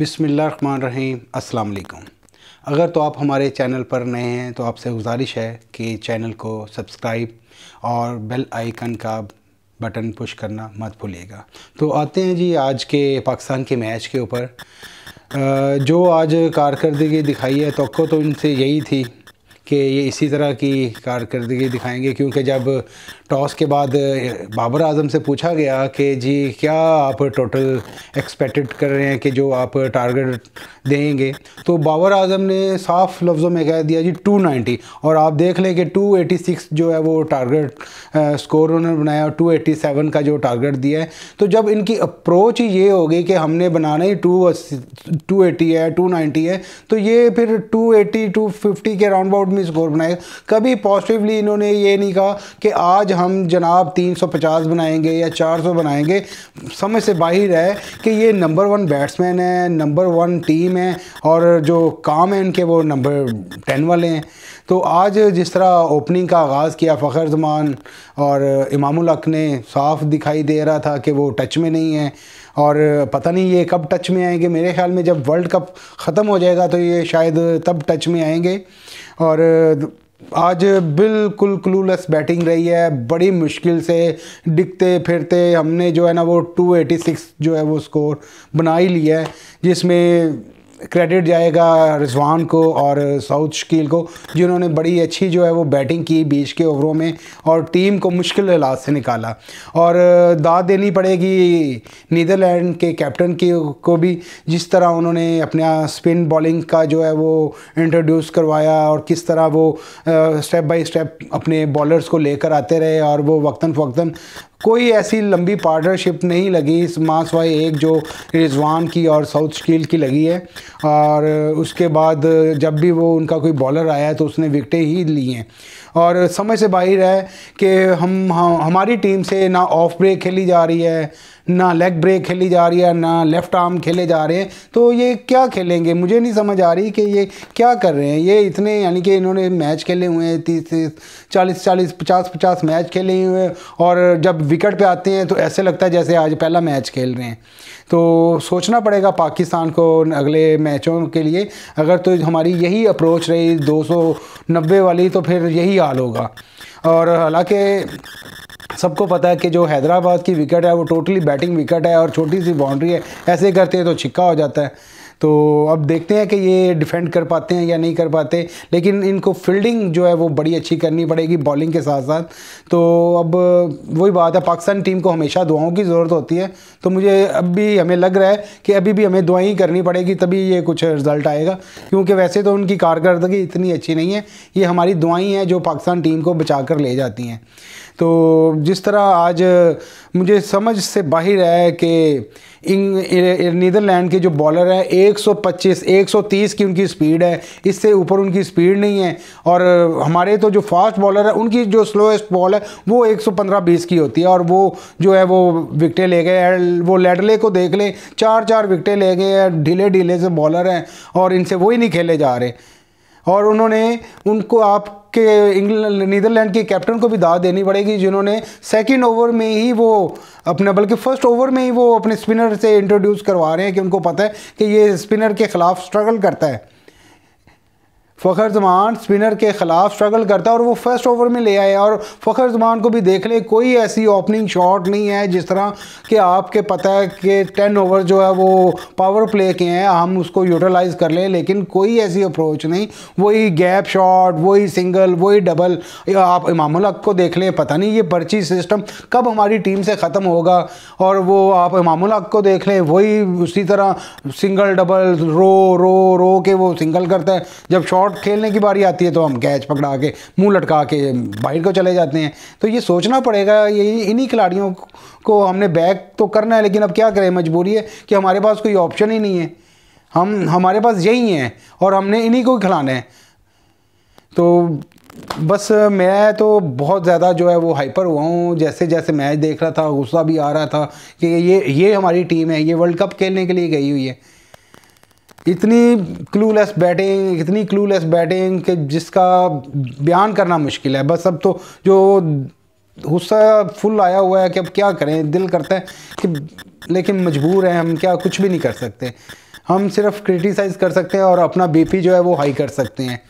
बिसमीम् अल्लाम अगर तो आप हमारे चैनल पर नए हैं तो आपसे गुजारिश है कि चैनल को सब्सक्राइब और बेल आइकन का बटन पुश करना मत भूलिएगा तो आते हैं जी आज के पाकिस्तान के मैच के ऊपर जो आज कारकर्दगी दिखाई है तो, तो इनसे यही थी कि ये इसी तरह की कारकर्दगी दिखाएंगे क्योंकि जब टॉस के बाद बाबर आजम से पूछा गया कि जी क्या आप टोटल एक्सपेक्टेड कर रहे हैं कि जो आप टारगेट देंगे तो बाबर आजम ने साफ लफ्ज़ों में कह दिया जी 290 और आप देख लें कि 286 जो है वो टारगेट स्कोर उन्होंने बनाया और टू का जो टारगेट दिया है तो जब इनकी अप्रोच ही ये होगी कि हमने बनाना ही टू टू एटी है टू नाइन्टी है तो ये फिर टू एटी टू फिफ्टी के राउंड अबाउट में में स्कोर बनाएगा कभी पॉजिटिवली इन्होंने ये नहीं कहा कि आज हम जनाब 350 बनाएंगे या 400 बनाएंगे समझ से बाहर है कि ये नंबर वन बैट्समैन है नंबर वन टीम है और जो काम है इनके वो नंबर टेन वाले हैं तो आज जिस तरह ओपनिंग का आगाज़ किया फ़खर जमान और इमामुल हक ने साफ दिखाई दे रहा था कि वो टच में नहीं है और पता नहीं ये कब टच में आएंगे मेरे ख्याल में जब वर्ल्ड कप ख़त्म हो जाएगा तो ये शायद तब टच में आएंगे और आज बिल्कुल क्लूलेस बैटिंग रही है बड़ी मुश्किल से दिखते फिरते हमने जो है ना वो 286 जो है वो स्कोर बना ही लिया है जिसमें क्रेडिट जाएगा रिजवान को और साउथ शकील को जिन्होंने बड़ी अच्छी जो है वो बैटिंग की बीच के ओवरों में और टीम को मुश्किल हालात से निकाला और दाद देनी पड़ेगी नीदरलैंड के कैप्टन की को भी जिस तरह उन्होंने अपना स्पिन बॉलिंग का जो है वो इंट्रोड्यूस करवाया और किस तरह वो स्टेप बाय स्टेप अपने बॉलर्स को लेकर आते रहे और वो वक्ता फ़वता कोई ऐसी लंबी पार्टनरशिप नहीं लगी इस मास वाई एक जो रिजवान की और साउथ स्टील की लगी है और उसके बाद जब भी वो उनका कोई बॉलर आया है तो उसने विकटें ही ली हैं और समय से बाहर है कि हम हाँ, हमारी टीम से ना ऑफ ब्रेक खेली जा रही है ना लेग ब्रेक खेली जा रही है ना लेफ़्ट आर्म खेले जा रहे हैं तो ये क्या खेलेंगे मुझे नहीं समझ आ रही कि ये क्या कर रहे हैं ये इतने यानी कि इन्होंने मैच खेले हुए हैं तीस तीस चालीस चालीस पचास पचास मैच खेले हुए हैं और जब विकेट पे आते हैं तो ऐसे लगता है जैसे आज पहला मैच खेल रहे हैं तो सोचना पड़ेगा पाकिस्तान को अगले मैचों के लिए अगर तो हमारी यही अप्रोच रही दो वाली तो फिर यही हाल होगा और हालांकि सबको पता है कि जो हैदराबाद की विकेट है वो टोटली बैटिंग विकेट है और छोटी सी बाउंड्री है ऐसे करते हैं तो छिक्का हो जाता है तो अब देखते हैं कि ये डिफेंड कर पाते हैं या नहीं कर पाते लेकिन इनको फील्डिंग जो है वो बड़ी अच्छी करनी पड़ेगी बॉलिंग के साथ साथ तो अब वही बात है पाकिस्तान टीम को हमेशा दुआओं की ज़रूरत होती है तो मुझे अब भी हमें लग रहा है कि अभी भी हमें दुआई करनी पड़ेगी तभी ये कुछ रिज़ल्ट आएगा क्योंकि वैसे तो उनकी कारकर्दगी इतनी अच्छी नहीं है ये हमारी दुआई हैं जो पाकिस्तान टीम को बचा कर ले जाती हैं तो जिस तरह आज मुझे समझ से बाहर है कि नीदरलैंड के जो बॉलर हैं ए 125 130 की उनकी स्पीड है इससे ऊपर उनकी स्पीड नहीं है और हमारे तो जो फास्ट बॉलर है उनकी जो स्लोएस्ट बॉल है वो 115-20 की होती है और वो जो है वो विकटें ले गए वो लेडले को देख लें चार चार विकटें ले गए ढीले ढीले से बॉलर हैं और इनसे वही नहीं खेले जा रहे और उन्होंने उनको आप के इंग्लैंड नीदरलैंड के कैप्टन को भी दाद देनी पड़ेगी जिन्होंने सेकेंड ओवर में ही वो अपना बल्कि फर्स्ट ओवर में ही वो अपने स्पिनर से इंट्रोड्यूस करवा रहे हैं कि उनको पता है कि ये स्पिनर के ख़िलाफ़ स्ट्रगल करता है फ़खर जमान स्पिनर के ख़िलाफ़ स्ट्रगल करता है और वो फर्स्ट ओवर में ले आए और फ़खर जमान को भी देख ले कोई ऐसी ओपनिंग शॉट नहीं है जिस तरह कि आपके पता है कि टेन ओवर जो है वो पावर प्ले के हैं हम उसको यूटिलाइज़ कर लें लेकिन कोई ऐसी अप्रोच नहीं वही गैप शॉट वही सिंगल वही डबल आप इमाम हक को देख लें पता नहीं ये पर्ची सिस्टम कब हमारी टीम से ख़त्म होगा और वो आप इमाम हक को देख लें वही उसी तरह सिंगल डबल रो रो रो के वो सिंगल करता है जब शॉट और खेलने की बारी आती है तो हम कैच पकड़ा के मुंह लटका के बाहर को चले जाते हैं तो ये सोचना पड़ेगा ये इन्हीं खिलाड़ियों को हमने बैक तो करना है लेकिन अब क्या करें मजबूरी है कि हमारे पास कोई ऑप्शन ही नहीं है हम हमारे पास यही हैं और हमने इन्हीं को खिलाना है तो बस मैं तो बहुत ज़्यादा जो है वो हाइपर हुआ हूँ जैसे जैसे मैच देख रहा था गुस्सा भी आ रहा था कि ये ये हमारी टीम है ये वर्ल्ड कप खेलने के लिए गई हुई है इतनी क्लूलेस बैटिंग इतनी क्लूलेस बैटिंग कि जिसका बयान करना मुश्किल है बस अब तो जो गुस्सा फुल आया हुआ है कि अब क्या करें दिल करता है कि लेकिन मजबूर हैं हम क्या कुछ भी नहीं कर सकते हम सिर्फ क्रिटिसाइज़ कर सकते हैं और अपना बीपी जो है वो हाई कर सकते हैं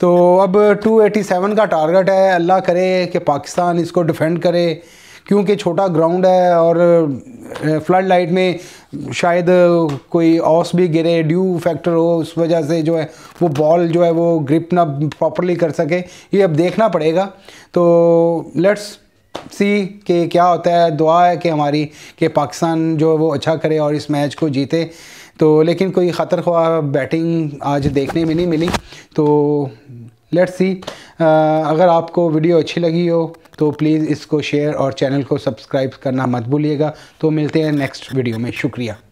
तो अब 287 का टारगेट है अल्लाह करे कि पाकिस्तान इसको डिफेंड करे क्योंकि छोटा ग्राउंड है और फ्लड लाइट में शायद कोई ऑस भी गिरे ड्यू फैक्टर हो उस वजह से जो है वो बॉल जो है वो ग्रिप ना प्रॉपरली कर सके ये अब देखना पड़ेगा तो लेट्स सी कि क्या होता है दुआ है कि हमारी कि पाकिस्तान जो है वो अच्छा करे और इस मैच को जीते तो लेकिन कोई ख़तर ख्वा बैटिंग आज देखने में नहीं मिली तो लेट्स सी अगर आपको वीडियो अच्छी लगी हो तो प्लीज़ इसको शेयर और चैनल को सब्सक्राइब करना मत भूलिएगा तो मिलते हैं नेक्स्ट वीडियो में शुक्रिया